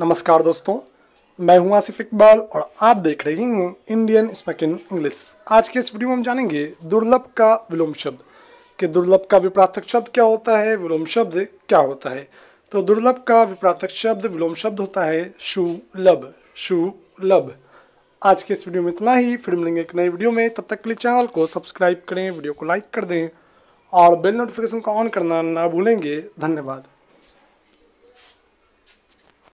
नमस्कार दोस्तों मैं हूं आसिफ इकबाल और आप देख रहे हैं इंडियन स्पैकिन इंग्लिश आज के इस वीडियो में हम जानेंगे दुर्लभ का विलोम शब्द कि दुर्लभ का विप्रार्थक शब्द क्या होता है विलोम शब्द क्या होता है तो दुर्लभ का विप्रार्थक शब्द विलोम शब्द होता है शु शुलभ शु आज के इस वीडियो में इतना ही फिर मिलेंगे एक नए वीडियो में तब तक के लिए चैनल को सब्सक्राइब करें वीडियो को लाइक कर दें और बेल नोटिफिकेशन को ऑन करना ना भूलेंगे धन्यवाद